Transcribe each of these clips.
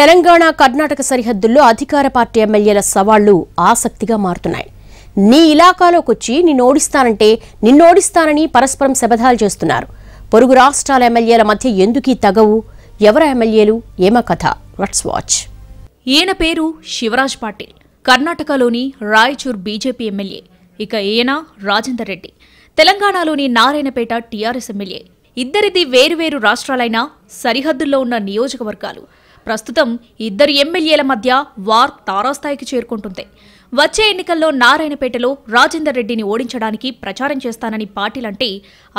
తెలంగాణ కర్ణాటక సరిహద్దుల్లో అధికార పార్టీ ఎమ్మెల్యేల సవాళ్లు ఆసక్తిగా మారుతున్నాయి నీ ఇలాకాలోకొచ్చి నిన్ను నిన్నోడిస్తానని పరస్పరం శబదాలు చేస్తున్నారు పొరుగు రాష్ట్రాల ఎమ్మెల్యేల మధ్య ఎందుకీ తగవు ఎవర ఎమ్మెల్యేలు ఏమా కథ లెట్స్ వాచ్ ఈయన పేరు శివరాజ్ పాటిల్ కర్ణాటకలోని రాయచూర్ బీజేపీ ఎమ్మెల్యే ఇక ఈయన రాజేందర్ రెడ్డి తెలంగాణలోని నారాయణపేట టీఆర్ఎస్ ఎమ్మెల్యే ఇద్దరిది వేరువేరు రాష్ట్రాలైన సరిహద్దుల్లో ఉన్న నియోజకవర్గాలు ప్రస్తుతం ఇద్దరు ఎమ్మెల్యేల మధ్య వార్ తారాస్థాయికి చేరుకుంటుంది వచ్చే ఎన్నికల్లో నారాయణపేటలో రాజేందర్ రెడ్డిని ఓడించడానికి ప్రచారం చేస్తానని అంటే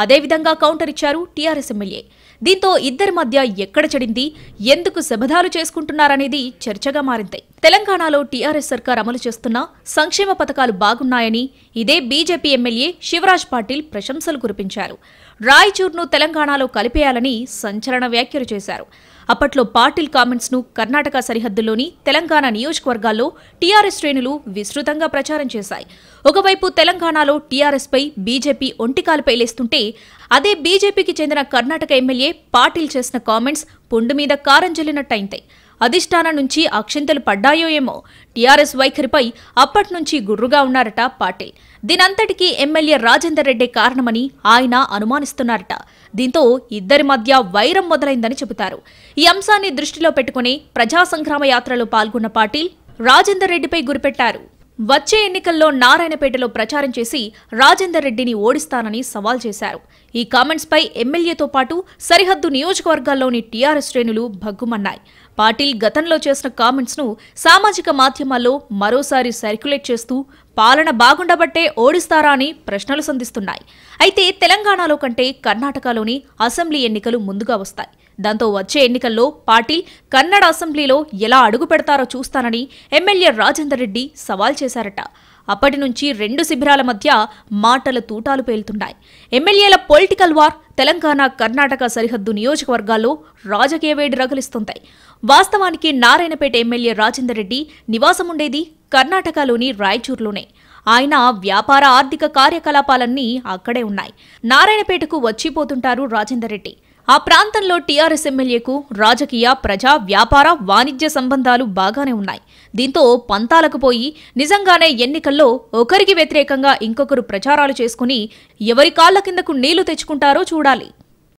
అదేవిధంగా కౌంటర్ ఇచ్చారు టీఆర్ఎస్ ఎమ్మెల్యే దీంతో ఇద్దరి మధ్య ఎక్కడ చెడింది ఎందుకు శబదాలు చేసుకుంటున్నారనేది చర్చగా మారింది తెలంగాణలో టీఆర్ఎస్ సర్కార్ అమలు చేస్తున్న సంక్షేమ పథకాలు బాగున్నాయని ఇదే బీజేపీ ఎమ్మెల్యే శివరాజ్ పాటిల్ ప్రశంసలు కురిపించారు రాయచూర్ను తెలంగాణలో కలిపేయాలని సంచలన వ్యాఖ్యలు చేశారు అప్పట్లో పాటిల్ కామెంట్స్ను కర్ణాటక సరిహద్దులోని తెలంగాణ నియోజకవర్గాల్లో టీఆర్ఎస్ శ్రేణులు విస్తృతంగా ప్రచారం చేశాయి ఒకవైపు తెలంగాణలో పై బీజేపీ ఒంటికాలు లేస్తుంటే అదే బీజేపీకి చెందిన కర్ణాటక ఎమ్మెల్యే పాటిల్ చేసిన కామెంట్స్ పుండు మీద కారం జల్లినట్టయింది అధిష్టానం నుంచి అక్షింతలు పడ్డాయో ఏమో టీఆర్ఎస్ వైఖరిపై అప్పట్నుంచి గుర్రుగా ఉన్నారట పాటిల్ దీనంతటికీ ఎమ్మెల్యే రాజేందర్ రెడ్డి కారణమని ఆయన అనుమానిస్తున్నారట దీంతో ఇద్దరి మధ్య వైరం మొదలైందని చెబుతారు ఈ అంశాన్ని దృష్టిలో పెట్టుకుని ప్రజా సంగ్రామ యాత్రలో పాల్గొన్న పాటిల్ రాజేందర్ రెడ్డిపై గురిపెట్టారు వచ్చే ఎన్నికల్లో నారాయణపేటలో ప్రచారం చేసి రాజేందర్ రెడ్డిని ఓడిస్తానని సవాల్ చేశారు ఈ కామెంట్స్పై ఎమ్మెల్యేతో పాటు సరిహద్దు నియోజకవర్గాల్లోని టీఆర్ఎస్ శ్రేణులు భగ్గుమన్నాయి పాటిల్ గతంలో చేసిన కామెంట్స్ను సామాజిక మాధ్యమాల్లో మరోసారి సర్క్యులేట్ చేస్తూ పాలన బాగుండబట్టే ఓడిస్తారా అని ప్రశ్నలు సంధిస్తున్నాయి అయితే తెలంగాణలో కంటే కర్ణాటకలోని అసెంబ్లీ ఎన్నికలు ముందుగా వస్తాయి దాంతో వచ్చే ఎన్నికల్లో పాటిల్ కన్నడ అసెంబ్లీలో ఎలా అడుగు పెడతారో చూస్తానని ఎమ్మెల్యే రాజేందర్ రెడ్డి సవాల్ చేశారట అప్పటి నుంచి రెండు శిబిరాల మధ్య మాటల తూటాలు పేలుతున్నాయి ఎమ్మెల్యేల పొలిటికల్ వార్ తెలంగాణ కర్ణాటక సరిహద్దు నియోజకవర్గాల్లో రాజకీయ వేడి రగులిస్తుంటాయి వాస్తవానికి నారాయణపేట ఎమ్మెల్యే రాజేందర్ రెడ్డి నివాసం ఉండేది కర్ణాటకలోని రాయచూరులోనే ఆయన వ్యాపార ఆర్థిక కార్యకలాపాలన్నీ అక్కడే ఉన్నాయి నారాయణపేటకు వచ్చిపోతుంటారు రాజేందర్ రెడ్డి ఆ ప్రాంతంలో టీఆర్ఎస్ ఎమ్మెల్యేకు రాజకీయ ప్రజా వ్యాపార వాణిజ్య సంబంధాలు బాగానే ఉన్నాయి దీంతో పంతాలకు పోయి నిజంగానే ఎన్నికల్లో ఒకరికి వ్యతిరేకంగా ఇంకొకరు ప్రచారాలు చేసుకుని ఎవరి కాళ్ల కిందకు నీళ్లు తెచ్చుకుంటారో చూడాలి